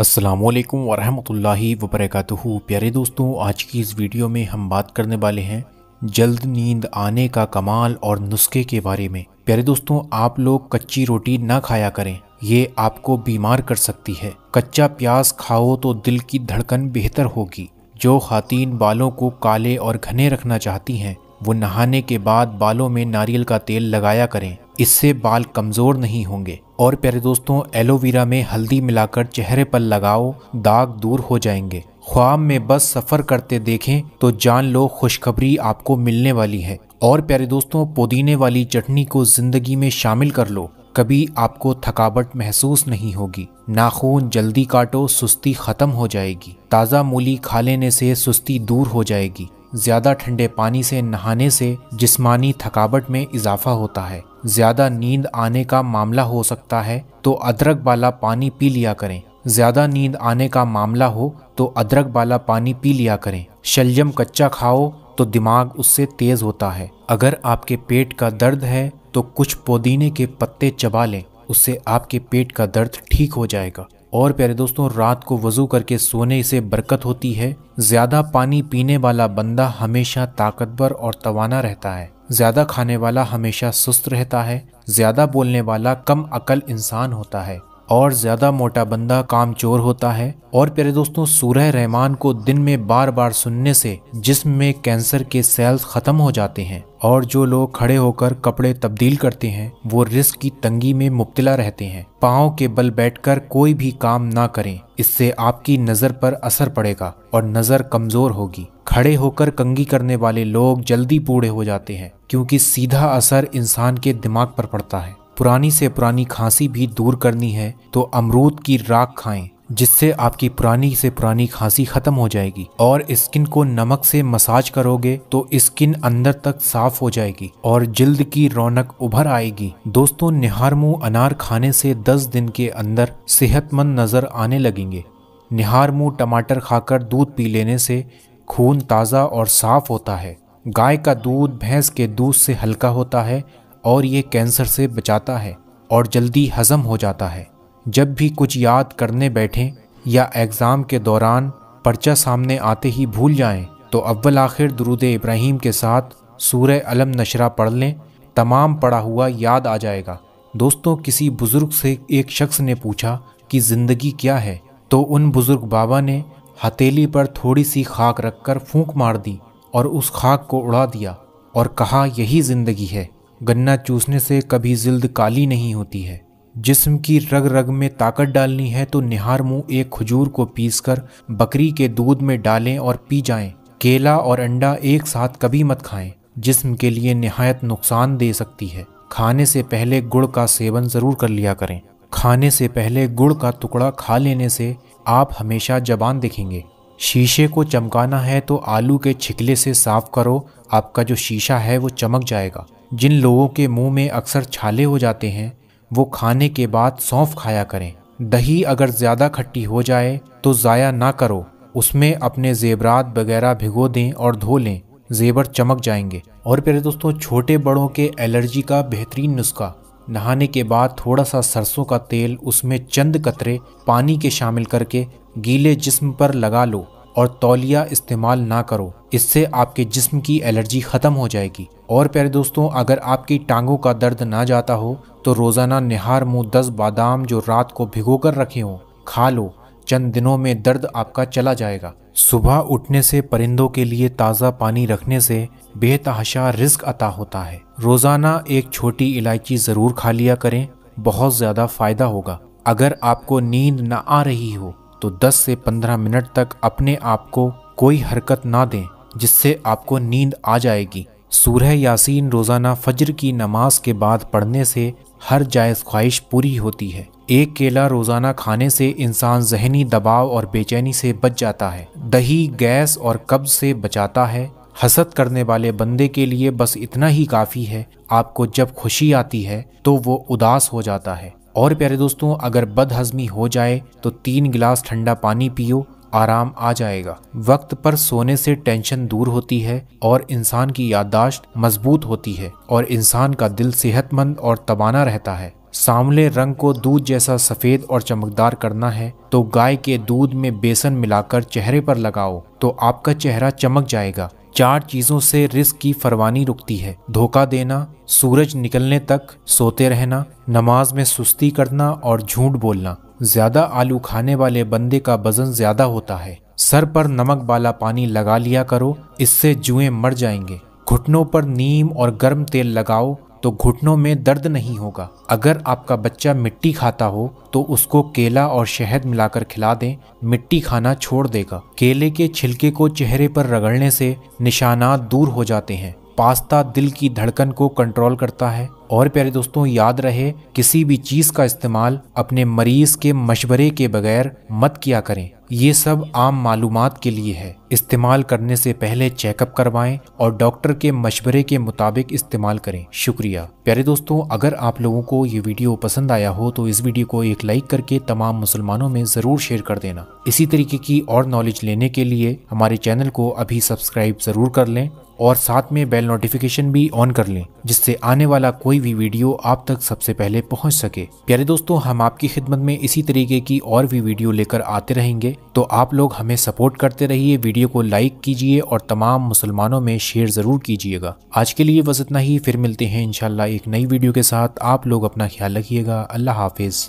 असलम वरहमल वबरक प्यारे दोस्तों आज की इस वीडियो में हम बात करने वाले हैं जल्द नींद आने का कमाल और नुस्खे के बारे में प्यारे दोस्तों आप लोग कच्ची रोटी ना खाया करें ये आपको बीमार कर सकती है कच्चा प्याज खाओ तो दिल की धड़कन बेहतर होगी जो खातिन बालों को काले और घने रखना चाहती हैं वो नहाने के बाद बालों में नारियल का तेल लगाया करें इससे बाल कमज़ोर नहीं होंगे और प्यारे दोस्तों एलोवेरा में हल्दी मिलाकर चेहरे पर लगाओ दाग दूर हो जाएंगे ख्वाब में बस सफ़र करते देखें तो जान लो खुशखबरी आपको मिलने वाली है और प्यारे दोस्तों पुदीने वाली चटनी को ज़िंदगी में शामिल कर लो कभी आपको थकावट महसूस नहीं होगी नाखून जल्दी काटो सुस्ती ख़त्म हो जाएगी ताज़ा मूली खा लेने से सुस्ती दूर हो जाएगी ज़्यादा ठंडे पानी से नहाने से जिस्मानी थकावट में इजाफा होता है ज़्यादा नींद आने का मामला हो सकता है तो अदरक वाला पानी पी लिया करें ज़्यादा नींद आने का मामला हो तो अदरक वाला पानी पी लिया करें शलजम कच्चा खाओ तो दिमाग उससे तेज़ होता है अगर आपके पेट का दर्द है तो कुछ पुदीने के पत्ते चबा लें उससे आपके पेट का दर्द ठीक हो जाएगा और प्यारे दोस्तों रात को वज़ू करके सोने से बरकत होती है ज़्यादा पानी पीने वाला बंदा हमेशा ताकतवर और तवाना रहता है ज़्यादा खाने वाला हमेशा सुस्त रहता है ज़्यादा बोलने वाला कम अकल इंसान होता है और ज़्यादा मोटा बंदा चोर होता है और प्यारे दोस्तों सूरह रहमान को दिन में बार बार सुनने से जिसम में कैंसर के सेल्स ख़त्म हो जाते हैं और जो लोग खड़े होकर कपड़े तब्दील करते हैं वो रिस्क की तंगी में मुब्तला रहते हैं पाँव के बल बैठकर कोई भी काम ना करें इससे आपकी नज़र पर असर पड़ेगा और नज़र कमज़ोर होगी खड़े होकर कंगी करने वाले लोग जल्दी बूढ़े हो जाते हैं क्योंकि सीधा असर इंसान के दिमाग पर पड़ता है पुरानी से पुरानी खांसी भी दूर करनी है तो अमरूद की राख खाएं जिससे आपकी पुरानी से पुरानी खांसी खत्म हो जाएगी और स्किन को नमक से मसाज करोगे तो स्किन अंदर तक साफ हो जाएगी और जल्द की रौनक उभर आएगी दोस्तों मुँह अनार खाने से 10 दिन के अंदर सेहतमंद नज़र आने लगेंगे मुँह टमाटर खाकर दूध पी लेने से खून ताज़ा और साफ होता है गाय का दूध भैंस के दूध से हल्का होता है और ये कैंसर से बचाता है और जल्दी हजम हो जाता है जब भी कुछ याद करने बैठें या एग्ज़ाम के दौरान पर्चा सामने आते ही भूल जाएं तो अव्वल आखिर दरूद इब्राहिम के साथ सूर्य अलम नशरा पढ़ लें तमाम पढ़ा हुआ याद आ जाएगा दोस्तों किसी बुज़ुर्ग से एक शख्स ने पूछा कि ज़िंदगी क्या है तो उन बुज़ुर्ग बाबा ने हथेली पर थोड़ी सी खाक रखकर फूंक मार दी और उस खाक को उड़ा दिया और कहा यही ज़िंदगी है गन्ना चूसने से कभी जिल्द काली नहीं होती है जिस्म की रग रग में ताकत डालनी है तो निहार मुंह एक खजूर को पीसकर बकरी के दूध में डालें और पी जाएं। केला और अंडा एक साथ कभी मत खाएं जिस्म के लिए नहायत नुकसान दे सकती है खाने से पहले गुड़ का सेवन ज़रूर कर लिया करें खाने से पहले गुड़ का टुकड़ा खा लेने से आप हमेशा जबान देखेंगे शीशे को चमकाना है तो आलू के छिकले से साफ करो आपका जो शीशा है वो चमक जाएगा जिन लोगों के मुंह में अक्सर छाले हो जाते हैं वो खाने के बाद सौंफ खाया करें दही अगर ज़्यादा खट्टी हो जाए तो ज़ाया ना करो उसमें अपने जेबरात वगैरह भिगो दें और धो लें जेबर चमक जाएंगे और प्यारे दोस्तों छोटे बड़ों के एलर्जी का बेहतरीन नुस्खा नहाने के बाद थोड़ा सा सरसों का तेल उसमें चंद कतरे पानी के शामिल करके गीले जिस्म पर लगा लो और तौलिया इस्तेमाल ना करो इससे आपके जिस्म की एलर्जी ख़त्म हो जाएगी और प्यारे दोस्तों अगर आपकी टांगों का दर्द ना जाता हो तो रोज़ाना निहार मुँह दस बादाम जो रात को भिगो कर रखे हों खा लो चंद दिनों में दर्द आपका चला जाएगा सुबह उठने से परिंदों के लिए ताज़ा पानी रखने से बेतहाशा रिस्क अता होता है रोज़ाना एक छोटी इलायची ज़रूर खा लिया करें बहुत ज़्यादा फ़ायदा होगा अगर आपको नींद ना आ रही हो तो 10 से 15 मिनट तक अपने आप को कोई हरकत ना दें जिससे आपको नींद आ जाएगी सूर्य यासीन रोज़ाना फजर की नमाज के बाद पढ़ने से हर जायज़ ख्वाहिश पूरी होती है एक केला रोज़ाना खाने से इंसान जहनी दबाव और बेचैनी से बच जाता है दही गैस और कब्ज से बचाता है हसद करने वाले बंदे के लिए बस इतना ही काफ़ी है आपको जब खुशी आती है तो वो उदास हो जाता है और प्यारे दोस्तों अगर बदहजमी हो जाए तो तीन गिलास ठंडा पानी पियो आराम आ जाएगा वक्त पर सोने से टेंशन दूर होती है और इंसान की याददाश्त मजबूत होती है और इंसान का दिल सेहतमंद और तबाना रहता है सांवले रंग को दूध जैसा सफ़ेद और चमकदार करना है तो गाय के दूध में बेसन मिलाकर चेहरे पर लगाओ तो आपका चेहरा चमक जाएगा चार चीज़ों से रिस्क की फरवानी रुकती है धोखा देना सूरज निकलने तक सोते रहना नमाज में सुस्ती करना और झूठ बोलना ज़्यादा आलू खाने वाले बंदे का वज़न ज़्यादा होता है सर पर नमक वाला पानी लगा लिया करो इससे जुएं मर जाएंगे घुटनों पर नीम और गर्म तेल लगाओ तो घुटनों में दर्द नहीं होगा अगर आपका बच्चा मिट्टी खाता हो तो उसको केला और शहद मिलाकर खिला दें मिट्टी खाना छोड़ देगा केले के छिलके को चेहरे पर रगड़ने से निशाना दूर हो जाते हैं पास्ता दिल की धड़कन को कंट्रोल करता है और प्यारे दोस्तों याद रहे किसी भी चीज़ का इस्तेमाल अपने मरीज के मशवरे के बगैर मत किया करें ये सब आम मालूम के लिए है इस्तेमाल करने से पहले चेकअप करवाएं और डॉक्टर के मशवरे के मुताबिक इस्तेमाल करें शुक्रिया प्यारे दोस्तों अगर आप लोगों को ये वीडियो पसंद आया हो तो इस वीडियो को एक लाइक करके तमाम मुसलमानों में ज़रूर शेयर कर देना इसी तरीके की और नॉलेज लेने के लिए हमारे चैनल को अभी सब्सक्राइब ज़रूर कर लें और साथ में बेल नोटिफिकेशन भी ऑन कर लें जिससे आने वाला कोई भी वीडियो आप तक सबसे पहले पहुंच सके प्यारे दोस्तों हम आपकी खिदमत में इसी तरीके की और भी वीडियो लेकर आते रहेंगे तो आप लोग हमें सपोर्ट करते रहिए वीडियो वीडियो को लाइक कीजिए और तमाम मुसलमानों में शेयर ज़रूर कीजिएगा आज के लिए बस इतना ही फिर मिलते हैं इन एक नई वीडियो के साथ आप लोग अपना ख्याल रखिएगा अल्लाह हाफिज़